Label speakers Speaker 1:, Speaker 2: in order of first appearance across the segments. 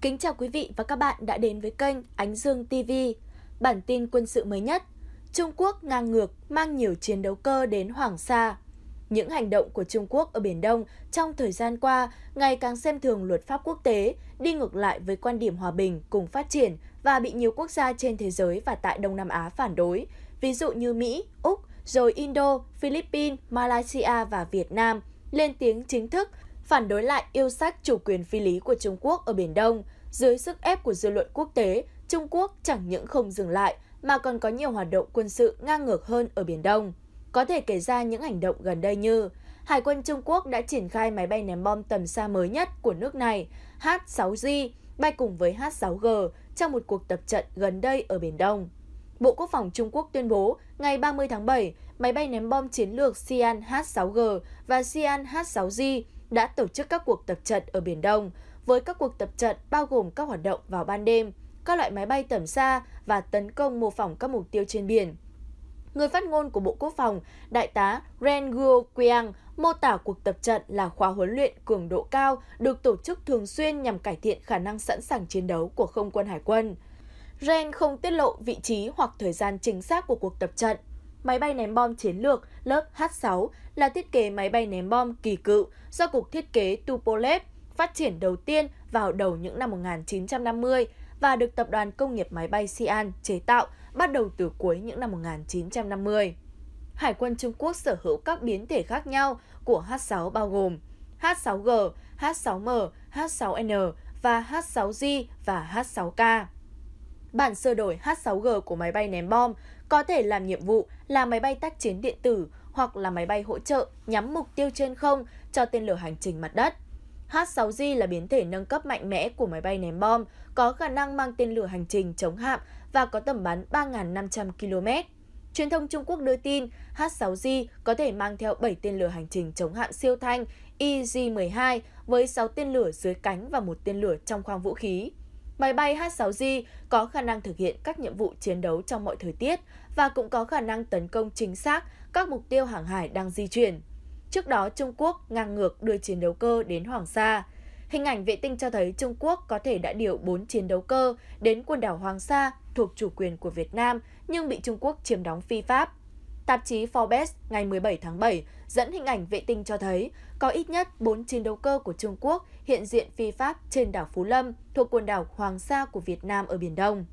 Speaker 1: Kính chào quý vị và các bạn đã đến với kênh Ánh Dương TV, bản tin quân sự mới nhất. Trung Quốc ngang ngược mang nhiều chiến đấu cơ đến Hoàng Sa. Những hành động của Trung Quốc ở Biển Đông trong thời gian qua ngày càng xem thường luật pháp quốc tế, đi ngược lại với quan điểm hòa bình cùng phát triển và bị nhiều quốc gia trên thế giới và tại Đông Nam Á phản đối, ví dụ như Mỹ, Úc, rồi Indo, Philippines, Malaysia và Việt Nam lên tiếng chính thức phản đối lại yêu sách chủ quyền phi lý của Trung Quốc ở Biển Đông. Dưới sức ép của dư luận quốc tế, Trung Quốc chẳng những không dừng lại mà còn có nhiều hoạt động quân sự ngang ngược hơn ở Biển Đông. Có thể kể ra những hành động gần đây như Hải quân Trung Quốc đã triển khai máy bay ném bom tầm xa mới nhất của nước này, H-6J, bay cùng với H-6G trong một cuộc tập trận gần đây ở Biển Đông. Bộ Quốc phòng Trung Quốc tuyên bố ngày 30 tháng 7, máy bay ném bom chiến lược Xi'an H-6G và Xi'an H-6J đã tổ chức các cuộc tập trận ở Biển Đông, với các cuộc tập trận bao gồm các hoạt động vào ban đêm, các loại máy bay tầm xa và tấn công mô phỏng các mục tiêu trên biển. Người phát ngôn của Bộ Quốc phòng, Đại tá Ren Guo Qiang mô tả cuộc tập trận là khóa huấn luyện cường độ cao được tổ chức thường xuyên nhằm cải thiện khả năng sẵn sàng chiến đấu của không quân hải quân. Ren không tiết lộ vị trí hoặc thời gian chính xác của cuộc tập trận, máy bay ném bom chiến lược lớp H-6 là thiết kế máy bay ném bom kỳ cựu do Cục Thiết kế Tupolev phát triển đầu tiên vào đầu những năm 1950 và được Tập đoàn Công nghiệp Máy bay Xi'an chế tạo bắt đầu từ cuối những năm 1950. Hải quân Trung Quốc sở hữu các biến thể khác nhau của H-6 bao gồm H-6G, H-6M, H-6N và H-6J và H-6K bản sơ đổi H-6G của máy bay ném bom có thể làm nhiệm vụ là máy bay tác chiến điện tử hoặc là máy bay hỗ trợ nhắm mục tiêu trên không cho tên lửa hành trình mặt đất. H-6G là biến thể nâng cấp mạnh mẽ của máy bay ném bom, có khả năng mang tên lửa hành trình chống hạm và có tầm bắn 3.500 km. Truyền thông Trung Quốc đưa tin H-6G có thể mang theo 7 tên lửa hành trình chống hạm siêu thanh EG-12 với 6 tên lửa dưới cánh và một tên lửa trong khoang vũ khí máy bay h 6 g có khả năng thực hiện các nhiệm vụ chiến đấu trong mọi thời tiết và cũng có khả năng tấn công chính xác các mục tiêu hàng hải đang di chuyển. Trước đó, Trung Quốc ngang ngược đưa chiến đấu cơ đến Hoàng Sa. Hình ảnh vệ tinh cho thấy Trung Quốc có thể đã điều 4 chiến đấu cơ đến quần đảo Hoàng Sa thuộc chủ quyền của Việt Nam nhưng bị Trung Quốc chiếm đóng phi pháp tạp chí Forbes ngày 17 tháng 7 dẫn hình ảnh vệ tinh cho thấy có ít nhất 4 chiến đấu cơ của Trung Quốc hiện diện phi pháp trên đảo Phú Lâm thuộc quần đảo Hoàng Sa của Việt Nam ở Biển Đông.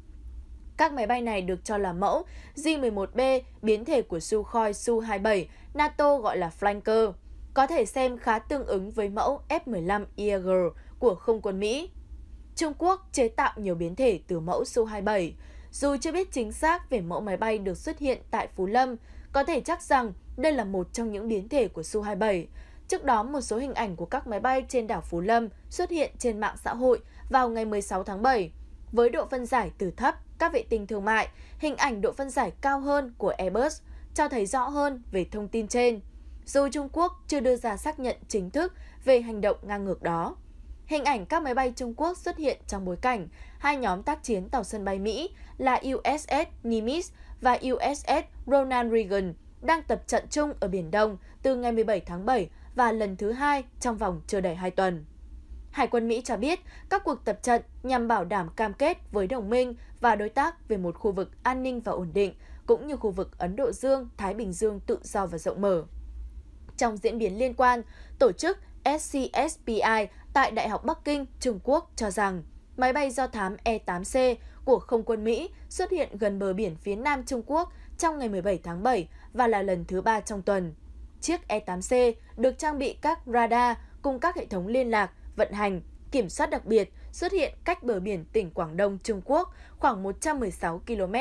Speaker 1: Các máy bay này được cho là mẫu J-11B, biến thể của Sukhoi Su-27, NATO gọi là Flanker, có thể xem khá tương ứng với mẫu F-15 Eagle của không quân Mỹ. Trung Quốc chế tạo nhiều biến thể từ mẫu Su-27. Dù chưa biết chính xác về mẫu máy bay được xuất hiện tại Phú Lâm, có thể chắc rằng đây là một trong những biến thể của Su-27. Trước đó, một số hình ảnh của các máy bay trên đảo Phú Lâm xuất hiện trên mạng xã hội vào ngày 16 tháng 7. Với độ phân giải từ thấp, các vệ tinh thương mại, hình ảnh độ phân giải cao hơn của Airbus cho thấy rõ hơn về thông tin trên, dù Trung Quốc chưa đưa ra xác nhận chính thức về hành động ngang ngược đó. Hình ảnh các máy bay Trung Quốc xuất hiện trong bối cảnh hai nhóm tác chiến tàu sân bay Mỹ là USS Nimitz và USS Ronald Reagan đang tập trận chung ở Biển Đông từ ngày 17 tháng 7 và lần thứ hai trong vòng chưa đầy 2 tuần. Hải quân Mỹ cho biết các cuộc tập trận nhằm bảo đảm cam kết với đồng minh và đối tác về một khu vực an ninh và ổn định, cũng như khu vực Ấn Độ Dương, Thái Bình Dương tự do và rộng mở. Trong diễn biến liên quan, tổ chức SCSPI tại Đại học Bắc Kinh, Trung Quốc cho rằng máy bay do thám E-8C của không quân Mỹ xuất hiện gần bờ biển phía nam Trung Quốc trong ngày 17 tháng 7 và là lần thứ ba trong tuần. Chiếc E-8C được trang bị các radar cùng các hệ thống liên lạc, vận hành, kiểm soát đặc biệt xuất hiện cách bờ biển tỉnh Quảng Đông, Trung Quốc khoảng 116 km.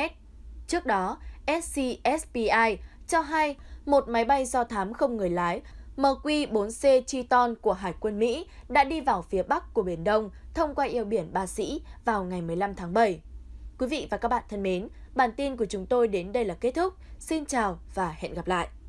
Speaker 1: Trước đó, SCSPI cho hay một máy bay do thám không người lái MQ-4C Triton của Hải quân Mỹ đã đi vào phía bắc của Biển Đông thông qua eo biển Ba Sĩ vào ngày 15 tháng 7. Quý vị và các bạn thân mến, bản tin của chúng tôi đến đây là kết thúc. Xin chào và hẹn gặp lại!